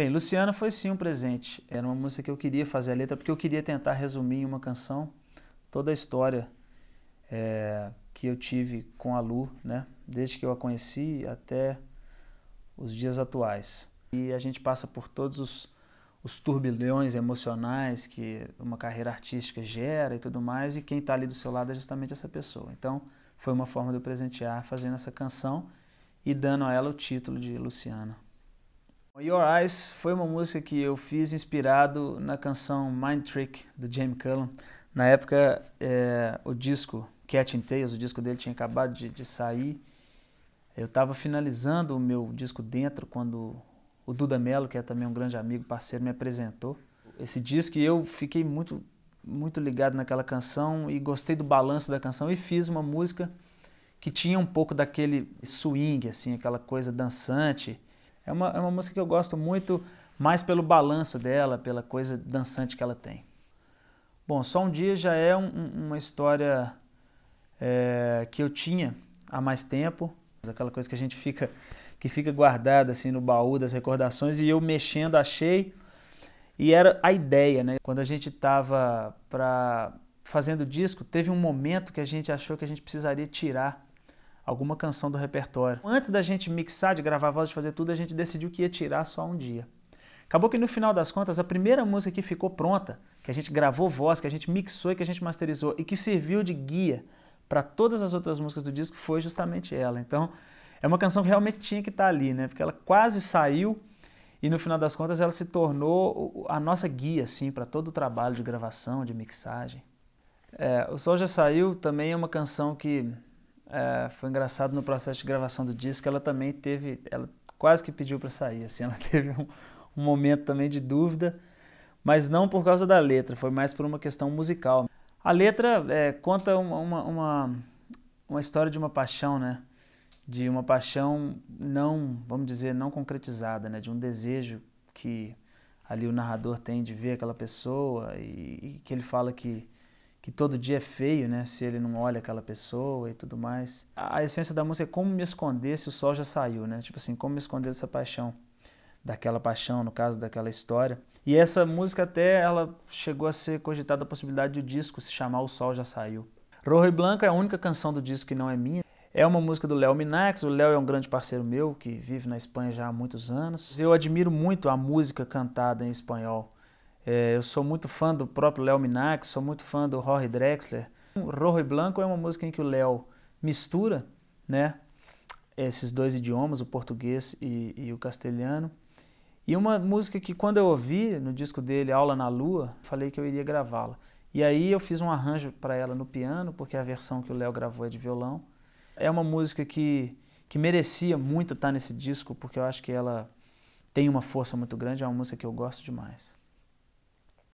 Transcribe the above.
Bem, Luciana foi sim um presente. Era uma música que eu queria fazer a letra porque eu queria tentar resumir em uma canção toda a história é, que eu tive com a Lu, né? Desde que eu a conheci até os dias atuais. E a gente passa por todos os, os turbilhões emocionais que uma carreira artística gera e tudo mais, e quem está ali do seu lado é justamente essa pessoa. Então, foi uma forma de eu presentear fazendo essa canção e dando a ela o título de Luciana. Your Eyes foi uma música que eu fiz inspirado na canção Mind Trick do Jamie Cullum. Na época, é, o disco Catching Tales, o disco dele tinha acabado de, de sair. Eu estava finalizando o meu disco dentro quando o Duda Mello, que é também um grande amigo, parceiro, me apresentou esse disco e eu fiquei muito muito ligado naquela canção e gostei do balanço da canção e fiz uma música que tinha um pouco daquele swing assim, aquela coisa dançante é uma, é uma música que eu gosto muito, mais pelo balanço dela, pela coisa dançante que ela tem. Bom, Só um Dia já é um, uma história é, que eu tinha há mais tempo, aquela coisa que a gente fica que fica guardada assim no baú das recordações e eu mexendo achei e era a ideia, né? Quando a gente estava para fazendo disco, teve um momento que a gente achou que a gente precisaria tirar alguma canção do repertório. Antes da gente mixar, de gravar a voz, de fazer tudo, a gente decidiu que ia tirar só um dia. Acabou que no final das contas, a primeira música que ficou pronta, que a gente gravou voz, que a gente mixou e que a gente masterizou e que serviu de guia para todas as outras músicas do disco foi justamente ela. Então, é uma canção que realmente tinha que estar tá ali, né? Porque ela quase saiu e no final das contas ela se tornou a nossa guia, assim, para todo o trabalho de gravação, de mixagem. É, o Sol Já Saiu também é uma canção que é, foi engraçado no processo de gravação do disco, ela também teve, ela quase que pediu para sair, assim, ela teve um, um, momento também de dúvida, mas não por causa da letra, foi mais por uma questão musical. A letra é, conta uma, uma, uma, história de uma paixão, né? De uma paixão não, vamos dizer, não concretizada, né? De um desejo que ali o narrador tem de ver aquela pessoa e, e que ele fala que que todo dia é feio, né? Se ele não olha aquela pessoa e tudo mais. A essência da música é como me esconder se o sol já saiu, né? Tipo assim, como me esconder dessa paixão, daquela paixão, no caso daquela história. E essa música até ela chegou a ser cogitada a possibilidade de o disco se chamar O Sol Já Saiu. Rojo e Blanca é a única canção do disco que não é minha. É uma música do Léo Minax. O Léo é um grande parceiro meu que vive na Espanha já há muitos anos. Eu admiro muito a música cantada em espanhol é, eu sou muito fã do próprio Léo Minax, sou muito fã do Rory Drexler. Rojo e Blanco é uma música em que o Léo mistura né, esses dois idiomas, o português e, e o castelhano. E uma música que quando eu ouvi no disco dele, Aula na Lua, falei que eu iria gravá-la. E aí eu fiz um arranjo para ela no piano, porque a versão que o Léo gravou é de violão. É uma música que, que merecia muito estar tá nesse disco, porque eu acho que ela tem uma força muito grande, é uma música que eu gosto demais.